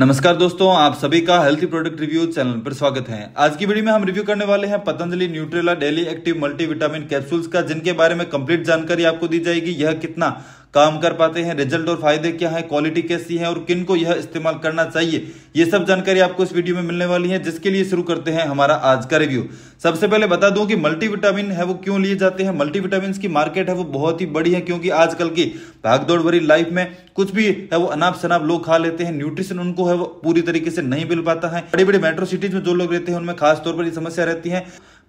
नमस्कार दोस्तों आप सभी का हेल्थी प्रोडक्ट रिव्यू चैनल पर स्वागत है आज की वीडियो में हम रिव्यू करने वाले हैं Patanjali Nutrela daily active multivitamin capsules का जिनके बारे में कंप्लीट जानकारी आपको दी जाएगी यह कितना काम कर पाते हैं रिजल्ट और फायदे क्या है क्वालिटी कैसी है और किन को यह इस्तेमाल करना चाहिए ये सब जानकारी आपको इस वीडियो में मिलने वाली है जिसके लिए शुरू करते हैं हमारा आज का रिव्यू सबसे पहले बता दूं कि मल्टीविटामिन है वो क्यों लिए जाते हैं मल्टीविटामिन की मार्केट है वो बहुत ही बड़ी है क्योंकि आजकल की भागदौड़ भरी लाइफ में कुछ भी है वो अनाप शनाप लोग खा लेते हैं न्यूट्रिशन उनको है वो पूरी तरीके से नहीं मिल पाता है बड़ी बड़ी मेट्रो सिटीज में जो लोग रहते हैं उनमें खासतौर पर ये समस्या रहती है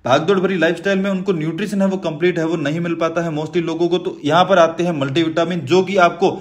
भागदौड़ भरी लाइफ में उनको न्यूट्रिशन है वो कंप्लीट है वो नहीं मिल पाता है मोस्टली लोगों को तो यहाँ पर आते हैं मल्टीविटामिन जो कि आपको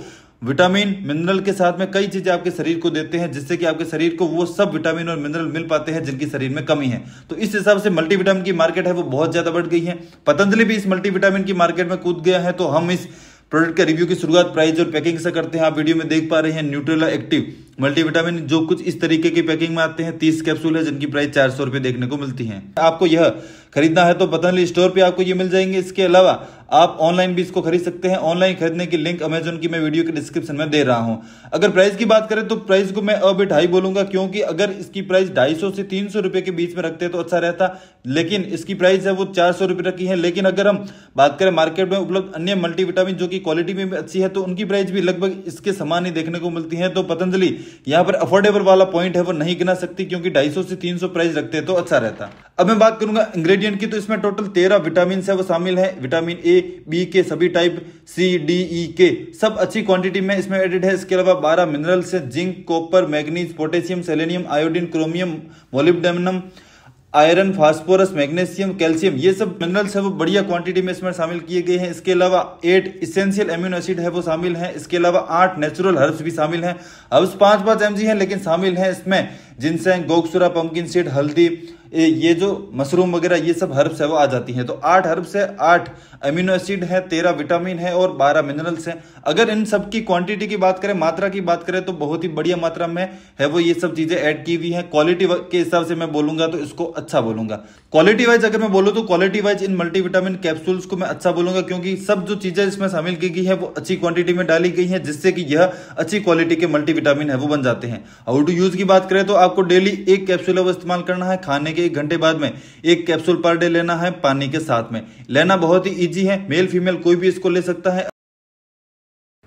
विटामिन मिनरल के साथ में कई चीजें आपके शरीर को देते हैं जिससे कि आपके शरीर को वो सब विटामिन और मिनरल मिल पाते हैं जिनकी शरीर में कमी है तो इस हिसाब से मल्टीविटामिन की मार्केट है वो बहुत ज्यादा बढ़ गई है पतंजलि भी इस मल्टीविटामिन की मार्केट में कूद गया है तो हम इस प्रोडक्ट के रिव्यू की शुरुआत प्राइस और पैकिंग से करते हैं आप वीडियो में देख पा रहे हैं न्यूट्रेला एक्टिव मल्टीविटामिन जो कुछ इस तरीके की पैकिंग में आते हैं तीस कैप्सूल है जिनकी प्राइस चार सौ रुपए देखने को मिलती है आपको यह खरीदना है तो पतंजलि स्टोर पे आपको ये मिल जाएंगे इसके अलावा आप ऑनलाइन भी इसको खरीद सकते हैं ऑनलाइन खरीदने की लिंक अमेजोन की मैं वीडियो के डिस्क्रिप्शन में दे रहा हूं अगर प्राइस की बात करें तो प्राइस को मैं अब ढाई बोलूंगा क्योंकि अगर इसकी प्राइस ढाई सौ से तीन सौ रुपए के बीच में रखते हैं तो अच्छा रहता लेकिन इसकी प्राइस है वो चार सौ रुपए रखी है लेकिन अगर हम बात करें मार्केट में उपलब्ध अन्य मल्टीविटामिन जो की क्वालिटी में भी अच्छी है तो उनकी प्राइस भी लगभग इसके समान ही देखने को मिलती है तो पतंजलि यहाँ पर अफोर्डेबल वाला पॉइंट है वो नहीं गिना सकती क्योंकि ढाई से तीन प्राइस रखते तो अच्छा रहता अब मैं बात करूंगा इंग्रेडिएंट की तो इसमें टोटल तेरह विटामिन है वो शामिल है विटामिन ए बी के सभी टाइप सी डी ई के सब अच्छी क्वांटिटी में इसमें एडेड है इसके अलावा बारह मिनरल्स है zinc copper manganese potassium selenium iodine chromium molybdenum iron phosphorus magnesium calcium ये सब मिनरल्स है वो बढ़िया क्वांटिटी में इसमें शामिल किए गए हैं इसके अलावा एट इसेंशियल एम्यून एसिड है वो शामिल है इसके अलावा आठ नेचुरल हर्ब्स भी शामिल हैं हर्ब्स पांच पांच एम हैं लेकिन शामिल हैं इसमें जिनसेंग गोकसुरा पम्पकिन सीड हल्दी ये जो मशरूम वगैरह ये सब हर्ब्स है वो आ जाती हैं तो आठ हर्ब्स है आठ अमीनो एसिड है तेरह विटामिन है और बारह मिनरल्स हैं अगर इन सब की क्वांटिटी की बात करें मात्रा की बात करें तो बहुत ही बढ़िया मात्रा में है वो ये सब चीज़ें ऐड की हुई हैं क्वालिटी के हिसाब से मैं बोलूंगा तो इसको अच्छा बोलूंगा क्वालिटी वाइज अगर मैं बोलूँ तो क्वालिटी वाइज इन मल्टीविटामिन कैप्सूल्स को मैं अच्छा बोलूंगा क्योंकि सब जो चीज़ें इसमें शामिल की गई है वो अच्छी क्वांटिटी में डाली गई है जिससे कि यह अच्छी क्वालिटी के मल्टीविटामिन है वो बन जाते हैं हाउ टू यूज़ की बात करें तो आप आपको डेली एक कैप्सूल अब इस्तेमाल करना है खाने के एक घंटे बाद में एक कैप्सूल पर डे लेना है पानी के साथ में लेना बहुत ही ईजी है मेल फीमेल कोई भी इसको ले सकता है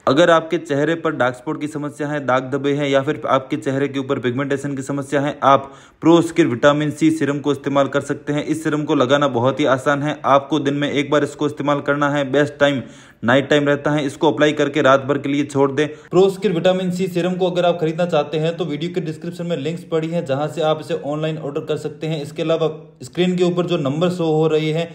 अगर आपके चेहरे पर डार्क स्पॉट की समस्या है दाग दबे हैं या फिर आपके चेहरे के ऊपर पिगमेंटेशन की समस्या है आप प्रोस्किर विटामिन सी सिरम को इस्तेमाल कर सकते हैं इस सिरम को लगाना बहुत ही आसान है आपको दिन में एक बार इसको इस्तेमाल करना है बेस्ट टाइम नाइट टाइम रहता है इसको अप्लाई करके रात भर के लिए छोड़ दें प्रोस्किर विटामिन सी सीरम को अगर आप खरीदना चाहते हैं तो वीडियो के डिस्क्रिप्शन में लिंक्स पड़ी है जहाँ से आप इसे ऑनलाइन ऑर्डर कर सकते हैं इसके अलावा स्क्रीन के ऊपर जो नंबर शो हो रही है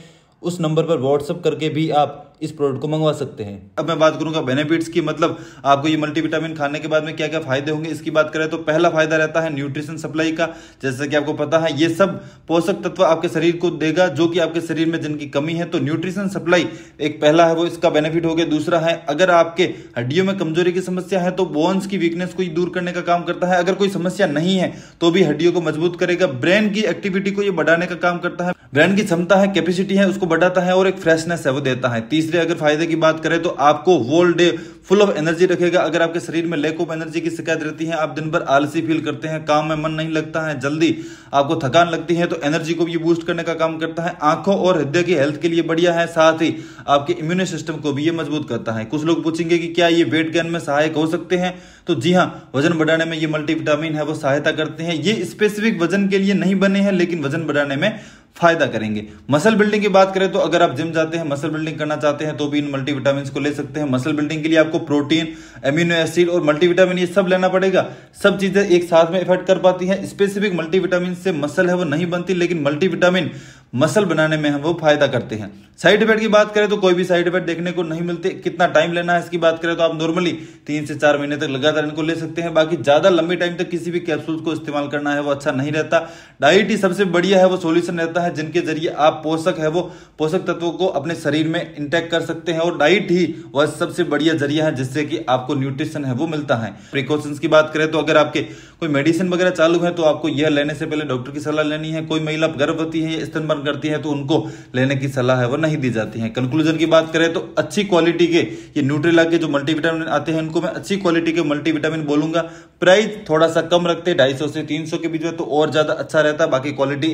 उस नंबर पर व्हाट्सअप करके भी आप इस प्रोडक्ट को मंगवा सकते हैं अब मैं बात करूंगा बेनिफिट्स की मतलब आपको ये मल्टीविटामिन खाने के बाद में क्या क्या फायदे होंगे इसकी बात करें तो पहला फायदा रहता है न्यूट्रिशन सप्लाई का जैसे कि आपको पता है ये सब पोषक तत्व आपके शरीर को देगा जो कि आपके शरीर में जिनकी कमी है तो न्यूट्रिशन सप्लाई एक पहला है वो इसका बेनिफिट हो गया दूसरा है अगर आपके हड्डियों में कमजोरी की समस्या है तो बोन्स की वीकनेस को दूर करने का काम करता है अगर कोई समस्या नहीं है तो भी हड्डियों को मजबूत करेगा ब्रेन की एक्टिविटी को ये बढ़ाने का काम करता है ब्रेन की क्षमता है कैपेसिटी है उसको बढ़ाता है और एक फ्रेशनेस है वो देता है तीसरे अगर फायदे की बात करें तो आपको whole day full of energy रखेगा अगर आपके शरीर में लैक ऑफ एनर्जी की शिकायत रहती है आप दिन भर आलसी फील करते हैं काम में मन नहीं लगता है जल्दी आपको थकान लगती है तो एनर्जी को भी बूस्ट करने का काम करता है आंखों और हृदय की हेल्थ के लिए बढ़िया है साथ ही आपके इम्यून सिस्टम को भी ये मजबूत करता है कुछ लोग पूछेंगे कि क्या ये वेट गेन में सहायक हो सकते हैं तो जी हाँ वजन बढ़ाने में ये मल्टीविटामिन है वो सहायता करते हैं ये स्पेसिफिक वजन के लिए नहीं बने हैं लेकिन वजन बढ़ाने में फायदा करेंगे मसल बिल्डिंग की बात करें तो अगर आप जिम जाते हैं मसल बिल्डिंग करना चाहते हैं तो भी इन मल्टीविटामिन को ले सकते हैं मसल बिल्डिंग के लिए आपको प्रोटीन एम्यूनो एसिड और मल्टीविटामिन ये सब लेना पड़ेगा सब चीजें एक साथ में इफेक्ट कर पाती हैं स्पेसिफिक मल्टीविटामिन से मसल है वो नहीं बनती लेकिन मल्टीविटामिन मसल बनाने में हम वो फायदा करते हैं साइड इफेक्ट की बात करें तो कोई भी साइड इफेक्ट देखने को नहीं मिलते कितना टाइम लेना है इसकी बात करें तो आप नॉर्मली तीन से चार महीने तक लगातार इनको ले सकते हैं बाकी ज्यादा लंबे टाइम तक किसी भी कैप्सूल को इस्तेमाल करना है वो अच्छा नहीं रहता डाइट ही सबसे बढ़िया है वो सोल्यूशन रहता है जिनके जरिए आप पोषक है वो पोषक तत्वों को अपने शरीर में इंटेक कर सकते हैं और डाइट ही वह सबसे बढ़िया जरिया है जिससे कि आपको न्यूट्रिशन है वो मिलता है प्रिकॉशन की बात करें तो अगर आपके कोई मेडिसिन वगैरह चालू है तो आपको यह लेने से पहले डॉक्टर की सलाह लेनी है कोई महिला गर्भवती है या उत्पन्न करती है तो उनको लेने की सलाह है वो नहीं दी जाती है कंक्लूजन की बात करें तो अच्छी क्वालिटी के ये न्यूट्रेला के जो मल्टीविटामिन आते हैं उनको मैं अच्छी क्वालिटी के मल्टीविटामिन बोलूंगा प्राइस थोड़ा सा कम रखते ढाई से तीन के बीच में तो और ज्यादा अच्छा रहता है बाकी क्वालिटी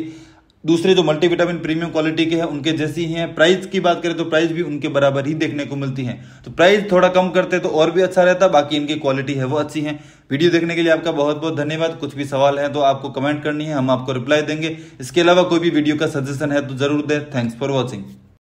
दूसरे जो मल्टीविटामिन प्रीमियम क्वालिटी के हैं उनके जैसी ही हैं प्राइस की बात करें तो प्राइस भी उनके बराबर ही देखने को मिलती है तो प्राइस थोड़ा कम करते तो और भी अच्छा रहता बाकी इनकी क्वालिटी है वो अच्छी है वीडियो देखने के लिए आपका बहुत बहुत धन्यवाद कुछ भी सवाल है तो आपको कमेंट करनी है हम आपको रिप्लाई देंगे इसके अलावा कोई भी वीडियो का सजेशन है तो जरूर दें थैंक्स फॉर वॉचिंग